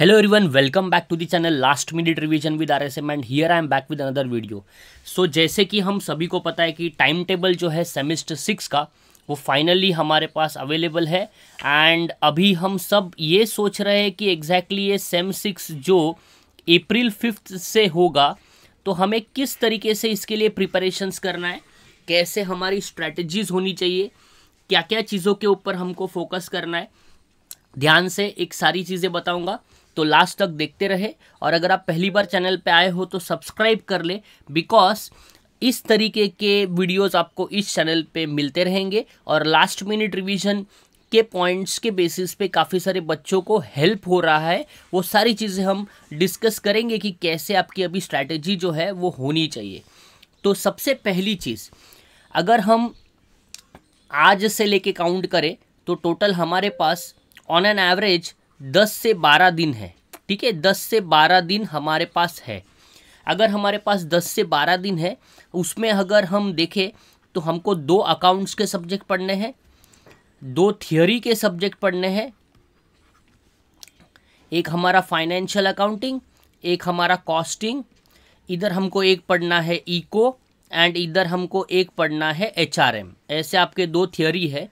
hello welcome back to the channel last minute revision with R S M and here I am back with another video so जैसे कि हम सभी को पता है कि टाइम टेबल जो है सेमिस्टर सिक्स का वो फाइनली हमारे पास अवेलेबल है एंड अभी हम सब ये सोच रहे हैं कि एग्जैक्टली exactly ये सेम सिक्स जो अप्रैल फिफ्थ से होगा तो हमें किस तरीके से इसके लिए प्रिपरेशंस करना है कैसे हमारी स्ट्रैटेजीज होनी चाहिए क्या क्या चीज़ों के ऊपर हमको फोकस करना है ध्यान से एक सारी चीज़ें बताऊँगा तो लास्ट तक देखते रहे और अगर आप पहली बार चैनल पे आए हो तो सब्सक्राइब कर ले बिकॉज इस तरीके के वीडियोस आपको इस चैनल पे मिलते रहेंगे और लास्ट मिनट रिवीजन के पॉइंट्स के बेसिस पे काफ़ी सारे बच्चों को हेल्प हो रहा है वो सारी चीज़ें हम डिस्कस करेंगे कि कैसे आपकी अभी स्ट्रैटेजी जो है वो होनी चाहिए तो सबसे पहली चीज़ अगर हम आज से लेके काउंट करें तो टोटल हमारे पास ऑन एन एवरेज दस से बारह दिन है ठीक है दस से बारह दिन हमारे पास है अगर हमारे पास दस से बारह दिन है उसमें अगर हम देखें तो हमको दो अकाउंट्स के सब्जेक्ट पढ़ने हैं दो थियोरी के सब्जेक्ट पढ़ने हैं एक हमारा फाइनेंशियल अकाउंटिंग एक हमारा कॉस्टिंग इधर हमको एक पढ़ना है इको एंड इधर हमको एक पढ़ना है एच ऐसे आपके दो थियोरी है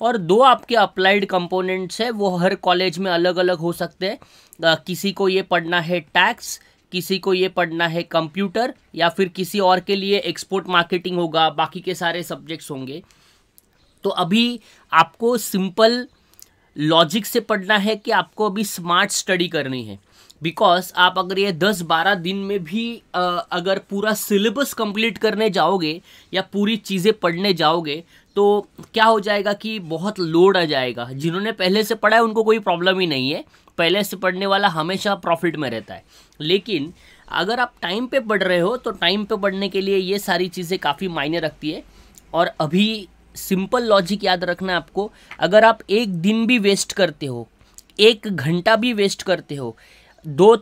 और दो आपके अप्लाइड कंपोनेंट्स हैं वो हर कॉलेज में अलग अलग हो सकते हैं किसी को ये पढ़ना है टैक्स किसी को ये पढ़ना है कंप्यूटर या फिर किसी और के लिए एक्सपोर्ट मार्केटिंग होगा बाकी के सारे सब्जेक्ट्स होंगे तो अभी आपको सिंपल लॉजिक से पढ़ना है कि आपको अभी स्मार्ट स्टडी करनी है बिकॉज आप अगर ये दस बारह दिन में भी आ, अगर पूरा सिलेबस कंप्लीट करने जाओगे या पूरी चीज़ें पढ़ने जाओगे तो क्या हो जाएगा कि बहुत लोड आ जाएगा जिन्होंने पहले से पढ़ा है उनको कोई प्रॉब्लम ही नहीं है पहले से पढ़ने वाला हमेशा प्रॉफिट में रहता है लेकिन अगर आप टाइम पे पढ़ रहे हो तो टाइम पे पढ़ने के लिए ये सारी चीज़ें काफ़ी मायने रखती है और अभी सिंपल लॉजिक याद रखना आपको अगर आप एक दिन भी वेस्ट करते हो एक घंटा भी वेस्ट करते हो दो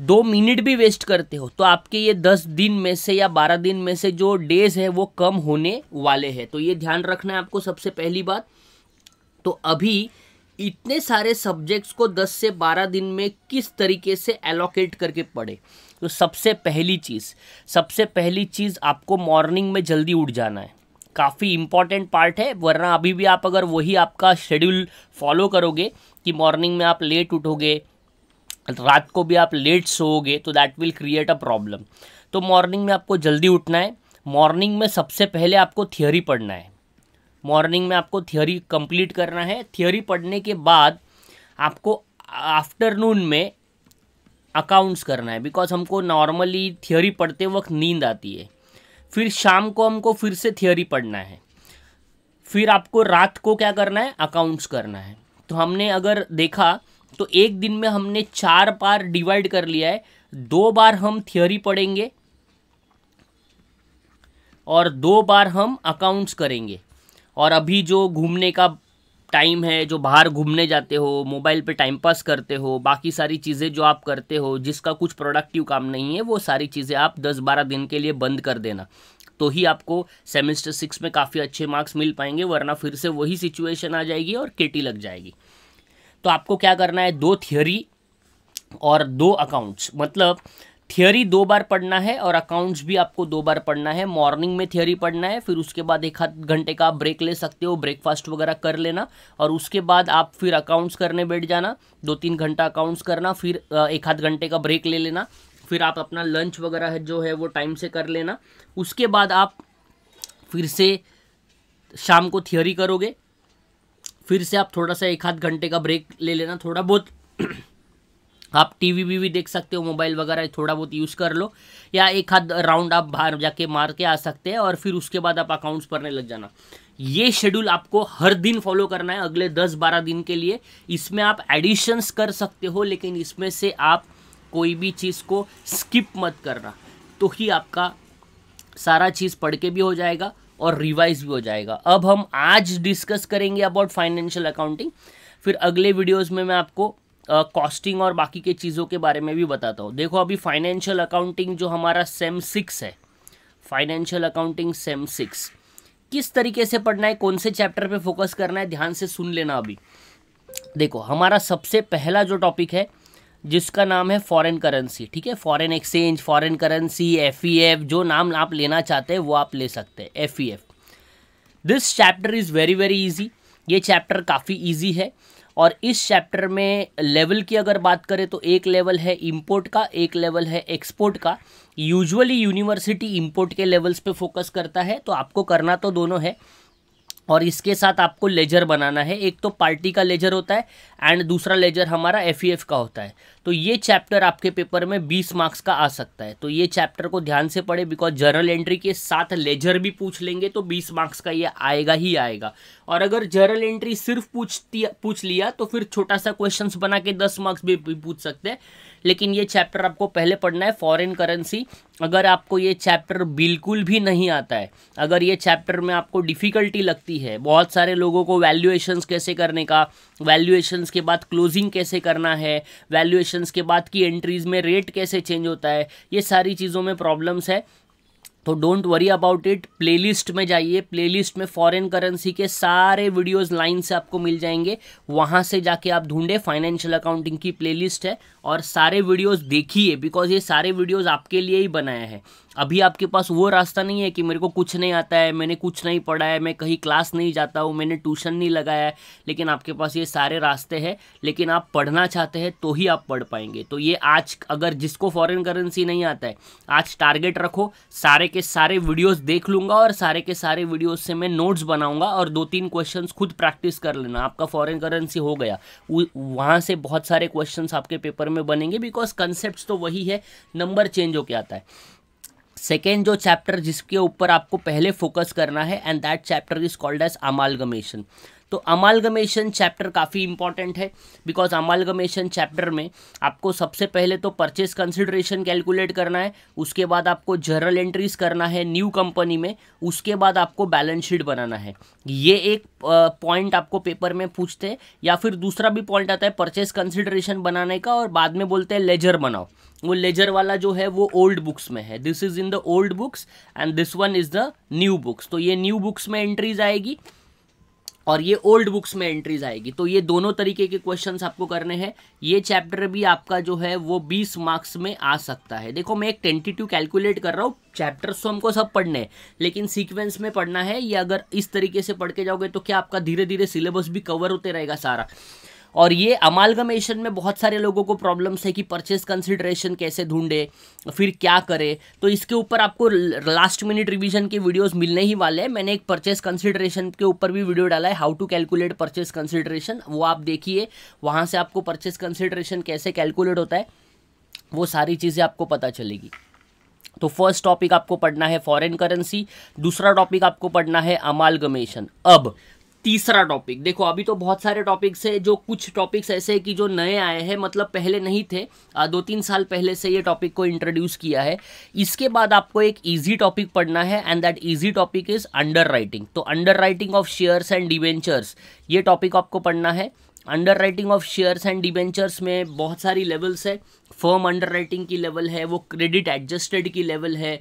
दो मिनट भी वेस्ट करते हो तो आपके ये दस दिन में से या बारह दिन में से जो डेज है वो कम होने वाले हैं तो ये ध्यान रखना है आपको सबसे पहली बात तो अभी इतने सारे सब्जेक्ट्स को दस से बारह दिन में किस तरीके से एलोकेट करके पढ़े तो सबसे पहली चीज़ सबसे पहली चीज़ आपको मॉर्निंग में जल्दी उठ जाना है काफ़ी इम्पॉर्टेंट पार्ट है वरना अभी भी आप अगर वही आपका शेड्यूल फॉलो करोगे कि मॉर्निंग में आप लेट उठोगे रात को भी आप लेट सोओगे तो that will create a problem तो मॉर्निंग में आपको जल्दी उठना है मॉर्निंग में सबसे पहले आपको थियोरी पढ़ना है मॉर्निंग में आपको थियोरी कंप्लीट करना है थियोरी पढ़ने के बाद आपको आफ्टरनून में अकाउंट्स करना है बिकॉज हमको नॉर्मली थियोरी पढ़ते वक्त नींद आती है फिर शाम को हमको फिर से थियोरी पढ़ना है फिर आपको रात को क्या करना है अकाउंट्स करना है तो हमने अगर देखा तो एक दिन में हमने चार बार डिवाइड कर लिया है दो बार हम थियोरी पढ़ेंगे और दो बार हम अकाउंट्स करेंगे और अभी जो घूमने का टाइम है जो बाहर घूमने जाते हो मोबाइल पे टाइम पास करते हो बाकी सारी चीज़ें जो आप करते हो जिसका कुछ प्रोडक्टिव काम नहीं है वो सारी चीज़ें आप दस बारह दिन के लिए बंद कर देना तो ही आपको सेमेस्टर सिक्स में काफ़ी अच्छे मार्क्स मिल पाएंगे वरना फिर से वही सिचुएशन आ जाएगी और केटी लग जाएगी तो आपको क्या करना है दो थियोरी और दो अकाउंट्स मतलब थियोरी दो बार पढ़ना है और अकाउंट्स भी आपको दो बार पढ़ना है मॉर्निंग में थियोरी पढ़ना है फिर उसके बाद एक हाथ घंटे का आप ब्रेक ले सकते हो ब्रेकफास्ट वगैरह कर लेना और उसके बाद आप फिर अकाउंट्स करने बैठ जाना दो तीन घंटा अकाउंट्स करना फिर एक आध घंटे का ब्रेक ले लेना फिर आप अपना लंच वगैरह जो है वो टाइम से कर लेना उसके बाद आप फिर से शाम को थियोरी करोगे फिर से आप थोड़ा सा एक आध घंटे का ब्रेक ले लेना थोड़ा बहुत आप टीवी वी भी देख सकते हो मोबाइल वगैरह थोड़ा बहुत यूज़ कर लो या एक हाथ राउंड आप बाहर जाके मार के आ सकते हैं और फिर उसके बाद आप अकाउंट्स भरने लग जाना ये शेड्यूल आपको हर दिन फॉलो करना है अगले दस बारह दिन के लिए इसमें आप एडिशंस कर सकते हो लेकिन इसमें से आप कोई भी चीज़ को स्किप मत करना तो ही आपका सारा चीज़ पढ़ के भी हो जाएगा और रिवाइज भी हो जाएगा अब हम आज डिस्कस करेंगे अबाउट फाइनेंशियल अकाउंटिंग फिर अगले वीडियोस में मैं आपको कॉस्टिंग uh, और बाकी के चीज़ों के बारे में भी बताता हूँ देखो अभी फाइनेंशियल अकाउंटिंग जो हमारा सेम सिक्स है फाइनेंशियल अकाउंटिंग सेम सिक्स किस तरीके से पढ़ना है कौन से चैप्टर पे फोकस करना है ध्यान से सुन लेना अभी देखो हमारा सबसे पहला जो टॉपिक है जिसका नाम है फॉरेन करेंसी ठीक है foreign exchange foreign currency F जो नाम आप लेना चाहते हैं वो आप ले सकते हैं F this chapter is very very easy ये चैप्टर काफ़ी ईजी है और इस चैप्टर में लेवल की अगर बात करें तो एक लेवल है इम्पोर्ट का एक लेवल है एक्सपोर्ट का यूजुअली यूनिवर्सिटी इम्पोर्ट के लेवल्स पे फोकस करता है तो आपको करना तो दोनों है और इसके साथ आपको लेजर बनाना है एक तो पार्टी का लेजर होता है एंड दूसरा लेजर हमारा एफ e का होता है तो ये चैप्टर आपके पेपर में 20 मार्क्स का आ सकता है तो ये चैप्टर को ध्यान से पढ़े बिकॉज जर्नल एंट्री के साथ लेजर भी पूछ लेंगे तो 20 मार्क्स का ये आएगा ही आएगा और अगर जर्नल एंट्री सिर्फ पूछती पूछ लिया तो फिर छोटा सा क्वेश्चन बना के दस मार्क्स भी पूछ सकते हैं लेकिन ये चैप्टर आपको पहले पढ़ना है फॉरेन करेंसी अगर आपको ये चैप्टर बिल्कुल भी नहीं आता है अगर ये चैप्टर में आपको डिफ़िकल्टी लगती है बहुत सारे लोगों को वैल्यूएशंस कैसे करने का वैल्यूएशंस के बाद क्लोजिंग कैसे करना है वैल्यूएशंस के बाद की एंट्रीज़ में रेट कैसे चेंज होता है ये सारी चीज़ों में प्रॉब्लम्स है तो don't worry about it playlist में जाइए प्लेलिस्ट में फॉरेन करेंसी के सारे वीडियोस लाइन से आपको मिल जाएंगे वहां से जाके आप ढूंढे फाइनेंशियल अकाउंटिंग की प्लेलिस्ट है और सारे वीडियोस देखिए बिकॉज ये सारे वीडियोस आपके लिए ही बनाया है अभी आपके पास वो रास्ता नहीं है कि मेरे को कुछ नहीं आता है मैंने कुछ नहीं पढ़ा है मैं कहीं क्लास नहीं जाता हूँ मैंने ट्यूशन नहीं लगाया है लेकिन आपके पास ये सारे रास्ते हैं लेकिन आप पढ़ना चाहते हैं तो ही आप पढ़ पाएंगे तो ये आज अगर जिसको फॉरेन करेंसी नहीं आता है आज टारगेट रखो सारे के सारे वीडियोज़ देख लूँगा और सारे के सारे वीडियोज़ से मैं नोट्स बनाऊँगा और दो तीन क्वेश्चन खुद प्रैक्टिस कर लेना आपका फ़ॉरन करेंसी हो गया वहाँ से बहुत सारे क्वेश्चन आपके पेपर में बनेंगे बिकॉज कंसेप्ट तो वही है नंबर चेंज होकर आता है सेकेंड जो चैप्टर जिसके ऊपर आपको पहले फोकस करना है and that chapter is called as amalgamation तो अमालगमेशन चैप्टर काफ़ी इंपॉर्टेंट है बिकॉज अमालगमेशन चैप्टर में आपको सबसे पहले तो परचेज कंसिडरेशन कैलकुलेट करना है उसके बाद आपको जर्नल एंट्रीज करना है न्यू कंपनी में उसके बाद आपको बैलेंस शीट बनाना है ये एक पॉइंट आपको पेपर में पूछते हैं या फिर दूसरा भी पॉइंट आता है परचेज कंसिडरेशन बनाने का और बाद में बोलते हैं लेजर बनाओ वो लेजर वाला जो है वो ओल्ड बुक्स में है this is in the old books and this one is the new books तो ये न्यू बुक्स में एंट्रीज आएगी और ये ओल्ड बुक्स में एंट्रीज आएगी तो ये दोनों तरीके के क्वेश्चन आपको करने हैं ये चैप्टर भी आपका जो है वो 20 मार्क्स में आ सकता है देखो मैं एक टेंटेटिव कैलकुलेट कर रहा हूँ चैप्टर्स तो हमको सब पढ़ने हैं लेकिन सीक्वेंस में पढ़ना है या अगर इस तरीके से पढ़ के जाओगे तो क्या आपका धीरे धीरे सिलेबस भी कवर होते रहेगा सारा और ये अमालगमेशन में बहुत सारे लोगों को प्रॉब्लम्स है कि परचेस कंसिडरेशन कैसे ढूंढे फिर क्या करे तो इसके ऊपर आपको लास्ट मिनट रिविजन के वीडियोज मिलने ही वाले हैं मैंने एक परचेज कंसिडरेशन के ऊपर भी वीडियो डाला है how to calculate purchase consideration वो आप देखिए वहाँ से आपको परचेस कंसिडरेशन कैसे कैलकुलेट होता है वो सारी चीज़ें आपको पता चलेगी तो फर्स्ट टॉपिक आपको पढ़ना है फॉरेन करेंसी दूसरा टॉपिक आपको पढ़ना है अमालगमेशन अब तीसरा टॉपिक देखो अभी तो बहुत सारे टॉपिक्स है जो कुछ टॉपिक्स ऐसे हैं कि जो नए आए हैं मतलब पहले नहीं थे दो तीन साल पहले से ये टॉपिक को इंट्रोड्यूस किया है इसके बाद आपको एक ईजी टॉपिक पढ़ना है and that easy topic is underwriting तो underwriting of shares and debentures ये टॉपिक आपको पढ़ना है underwriting of shares and debentures में बहुत सारी लेवल्स है फर्म अंडर राइटिंग की लेवल है वो क्रेडिट एडजस्टेड की लेवल है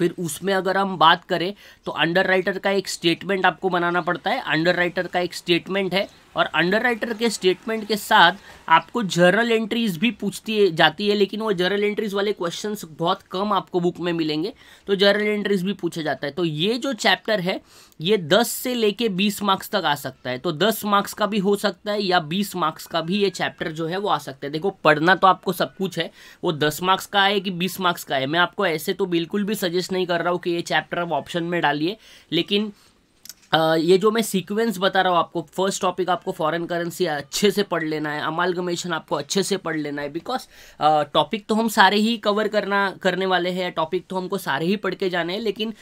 फिर उसमें अगर हम बात करें तो अंडर राइटर का एक स्टेटमेंट आपको बनाना पड़ता है अंडर राइटर का एक स्टेटमेंट है और राइटर के स्टेटमेंट के साथ आपको जर्नल एंट्रीज भी पूछती है जाती है लेकिन वो जर्नल एंट्रीज वाले क्वेश्चन बहुत कम आपको बुक में मिलेंगे तो जर्नल एंट्रीज भी पूछा जाता है तो ये जो चैप्टर है ये 10 से लेके 20 मार्क्स तक आ सकता है तो 10 मार्क्स का भी हो सकता है या 20 मार्क्स का भी ये चैप्टर जो है वो आ सकता है देखो पढ़ना तो आपको सब कुछ है वो दस मार्क्स का है कि बीस मार्क्स का है मैं आपको ऐसे तो बिल्कुल भी सजेस्ट नहीं कर रहा हूँ कि ये चैप्टर आप ऑप्शन में डालिए लेकिन ये जो मैं सीक्वेंस बता रहा हूँ आपको फर्स्ट टॉपिक आपको फॉरेन करेंसी अच्छे से पढ़ लेना है अमालगमेशन आपको अच्छे से पढ़ लेना है बिकॉज टॉपिक तो हम सारे ही कवर करना करने वाले हैं टॉपिक तो हमको सारे ही पढ़ के जाने हैं लेकिन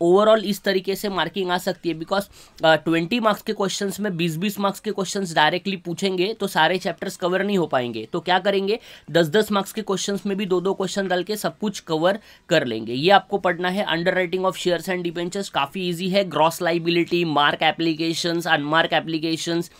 ओवरऑल इस तरीके से मार्किंग आ सकती है बिकॉज ट्वेंटी मार्क्स के क्वेश्चन में बीस बीस मार्क्स के क्वेश्चन डायरेक्टली पूछेंगे तो सारे चैप्टर्स कवर नहीं हो पाएंगे तो क्या करेंगे दस दस मार्क्स के क्वेश्चन में भी दो दो क्वेश्चन डाल के सब कुछ कवर कर लेंगे ये आपको पढ़ना है underwriting of shares and debentures काफ़ी ईजी है gross liability NEFT mark applications unmarked applications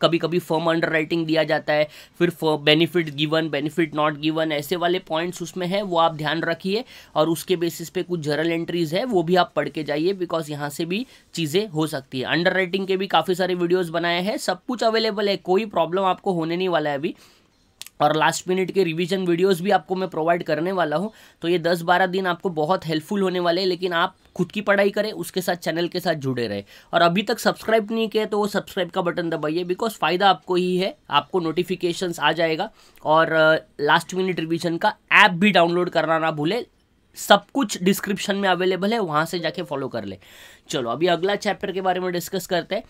कभी कभी फर्म अंडर राइटिंग दिया जाता है फिर benefit given benefit not given ऐसे वाले पॉइंट्स उसमें हैं वो आप ध्यान रखिए और उसके बेसिस पे कुछ जर्नल एंट्रीज है वो भी आप पढ़ के जाइए बिकॉज यहाँ से भी चीज़ें हो सकती है अंडर राइटिंग के भी काफ़ी सारे वीडियोज़ बनाए हैं सब कुछ अवेलेबल है कोई प्रॉब्लम आपको होने नहीं वाला है अभी और लास्ट मिनट के रिवीजन वीडियोस भी आपको मैं प्रोवाइड करने वाला हूँ तो ये दस बारह दिन आपको बहुत हेल्पफुल होने वाले हैं लेकिन आप खुद की पढ़ाई करें उसके साथ चैनल के साथ जुड़े रहे और अभी तक सब्सक्राइब नहीं किया तो वो सब्सक्राइब का बटन दबाइए बिकॉज फ़ायदा आपको ही है आपको नोटिफिकेशंस आ जाएगा और लास्ट मिनट रिविजन का ऐप भी डाउनलोड करना ना भूले सब कुछ डिस्क्रिप्शन में अवेलेबल है वहां से जाके फॉलो कर ले चलो अभी अगला चैप्टर के बारे में डिस्कस करते हैं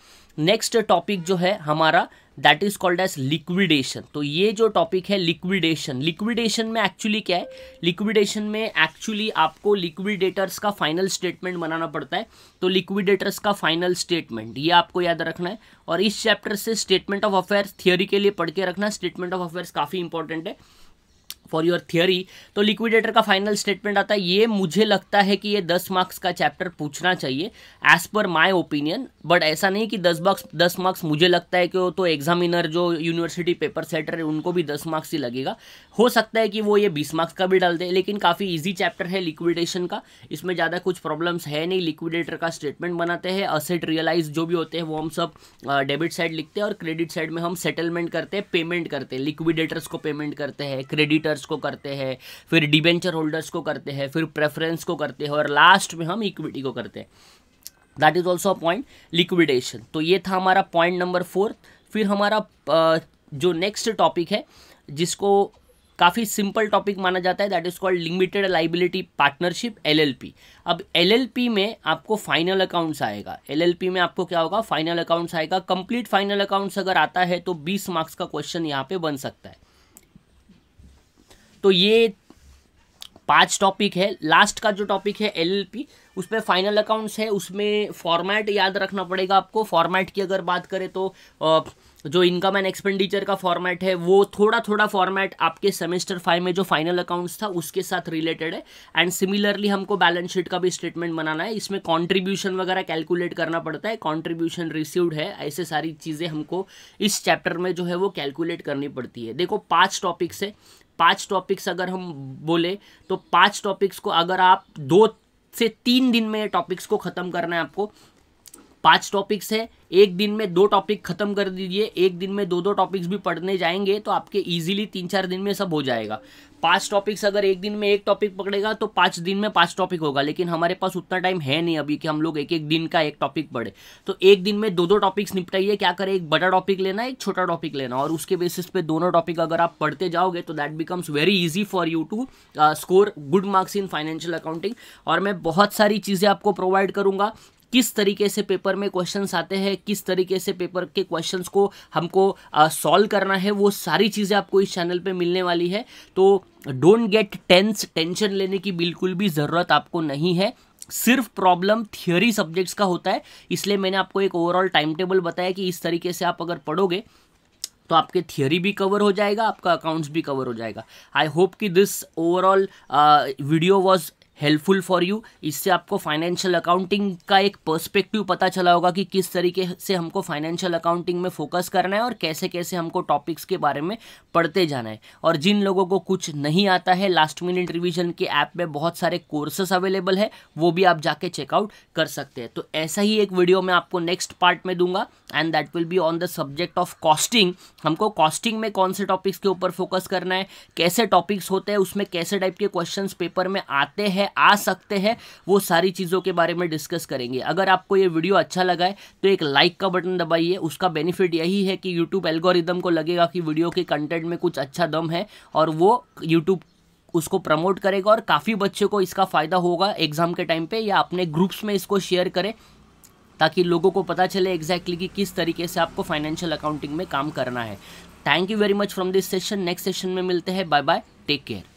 नेक्स्ट टॉपिक जो है हमारा that is called as liquidation तो ये जो टॉपिक है लिक्विडेशन लिक्विडेशन में एक्चुअली क्या है लिक्विडेशन में एक्चुअली आपको लिक्विडेटर्स का फाइनल स्टेटमेंट बनाना पड़ता है तो लिक्विडेटर्स का फाइनल स्टेटमेंट ये आपको याद रखना है और इस चैप्टर से स्टेटमेंट ऑफ अफेयर्स थियोरी के लिए पढ़ के रखना स्टेटमेंट ऑफ अफेयर्स काफ़ी इंपॉर्टेंट है फॉर योर थियोरी तो लिक्विडेटर का फाइनल स्टेटमेंट आता है ये मुझे लगता है कि ये दस मार्क्स का चैप्टर पूछना चाहिए as per my opinion but ऐसा नहीं कि दस मार्क्स दस मार्क्स मुझे लगता है कि वो तो एग्जामिनर जो यूनिवर्सिटी पेपर सेटर है उनको भी दस मार्क्स ही लगेगा हो सकता है कि वो ये बीस मार्क्स का भी डाल दे लेकिन काफ़ी ईजी चैप्टर है लिक्विडेशन का इसमें ज़्यादा कुछ प्रॉब्लम्स है नहीं लिक्विडेटर का स्टेटमेंट बनाते हैं असेट रियलाइज जो भी होते हैं वो हम सब डेबिट साइड लिखते हैं और क्रेडिट साइड में हम सेटलमेंट करते हैं पेमेंट करते हैं लिक्विडेटर्स को पेमेंट करते हैं क्रेडिटर होल्डर्स को करते हैं फिर डिबेंचर होल्डर्स को करते हैं फिर प्रेफरेंस को करते हैं और लास्ट में हम इक्विटी को करते हैं that is also a point liquidation तो ये था हमारा पॉइंट नंबर फोर फिर हमारा जो नेक्स्ट टॉपिक है जिसको काफ़ी सिंपल टॉपिक माना जाता है that is called limited liability partnership LLP अब एलएलपी में आपको फाइनल अकाउंट्स आएगा एलएलपी में आपको क्या होगा फाइनल अकाउंट्स आएगा कंप्लीट फाइनल अकाउंट्स अगर आता है तो 20 मार्क्स का क्वेश्चन यहाँ पे बन सकता है तो ये पांच टॉपिक है लास्ट का जो टॉपिक है एलएलपी उस पर फाइनल अकाउंट्स है उसमें फॉर्मेट याद रखना पड़ेगा आपको फॉर्मेट की अगर बात करें तो जो इनकम एंड एक्सपेंडिचर का फॉर्मेट है वो थोड़ा थोड़ा फॉर्मेट आपके सेमेस्टर फाइव में जो फाइनल अकाउंट्स था उसके साथ रिलेटेड है एंड सिमिलरली हमको बैलेंस शीट का भी स्टेटमेंट बनाना है इसमें कॉन्ट्रीब्यूशन वगैरह कैलकुलेट करना पड़ता है कॉन्ट्रीब्यूशन रिसीव्ड है ऐसे सारी चीज़ें हमको इस चैप्टर में जो है वो कैलकुलेट करनी पड़ती है देखो पाँच टॉपिक्स है पांच टॉपिक्स अगर हम बोले तो पांच टॉपिक्स को अगर आप दो से तीन दिन में टॉपिक्स को ख़त्म करना है आपको पांच टॉपिक्स है एक दिन में दो टॉपिक खत्म कर दीजिए एक दिन में दो दो टॉपिक्स भी पढ़ने जाएंगे तो आपके इजीली तीन चार दिन में सब हो जाएगा पांच टॉपिक्स अगर एक दिन में एक टॉपिक पकड़ेगा तो पाँच दिन में पाँच टॉपिक होगा लेकिन हमारे पास उतना टाइम है नहीं अभी कि हम लोग एक एक दिन का एक टॉपिक पढ़े तो एक दिन में दो दो टॉपिक्स निपटाइए क्या करें एक बड़ा टॉपिक लेना एक छोटा टॉपिक लेना और उसके बेसिस पे दोनों टॉपिक अगर आप पढ़ते जाओगे तो that becomes very easy for you to score good marks in financial accounting और मैं बहुत सारी चीज़ें आपको प्रोवाइड करूँगा किस तरीके से पेपर में क्वेश्चंस आते हैं किस तरीके से पेपर के क्वेश्चंस को हमको सॉल्व करना है वो सारी चीज़ें आपको इस चैनल पे मिलने वाली है तो डोंट गेट टेंस टेंशन लेने की बिल्कुल भी ज़रूरत आपको नहीं है सिर्फ प्रॉब्लम थियोरी सब्जेक्ट्स का होता है इसलिए मैंने आपको एक ओवरऑल टाइम टेबल बताया कि इस तरीके से आप अगर पढ़ोगे तो आपके थियोरी भी कवर हो जाएगा आपका अकाउंट्स भी कवर हो जाएगा आई होप कि this overall video was helpful for you इससे आपको फाइनेंशियल अकाउंटिंग का एक पर्सपेक्टिव पता चला होगा कि किस तरीके से हमको फाइनेंशियल अकाउंटिंग में फोकस करना है और कैसे कैसे हमको टॉपिक्स के बारे में पढ़ते जाना है और जिन लोगों को कुछ नहीं आता है लास्ट मिनट रिविजन के ऐप में बहुत सारे कोर्सेस अवेलेबल है वो भी आप जाके चेकआउट कर सकते हैं तो ऐसा ही एक वीडियो मैं आपको नेक्स्ट पार्ट में दूंगा and that will be on the subject of costing हमको कॉस्टिंग में कौन से टॉपिक्स के ऊपर फोकस करना है कैसे टॉपिक्स होते हैं उसमें कैसे टाइप के क्वेश्चन पेपर में आते हैं हैं आ सकते हैं वो सारी चीज़ों के बारे में डिस्कस करेंगे अगर आपको ये वीडियो अच्छा लगा है तो एक लाइक का बटन दबाइए उसका बेनिफिट यही है कि यूट्यूब एल्गोरिदम को लगेगा कि वीडियो के कंटेंट में कुछ अच्छा दम है और वो यूट्यूब उसको प्रमोट करेगा और काफ़ी बच्चों को इसका फ़ायदा होगा एग्ज़ाम के टाइम पर या अपने ग्रुप्स में इसको शेयर करें ताकि लोगों को पता चले एग्जैक्टली exactly कि किस तरीके से आपको फाइनेंशियल अकाउंटिंग में काम करना है thank you very much from this session next session में मिलते हैं बाय बाय टेक केयर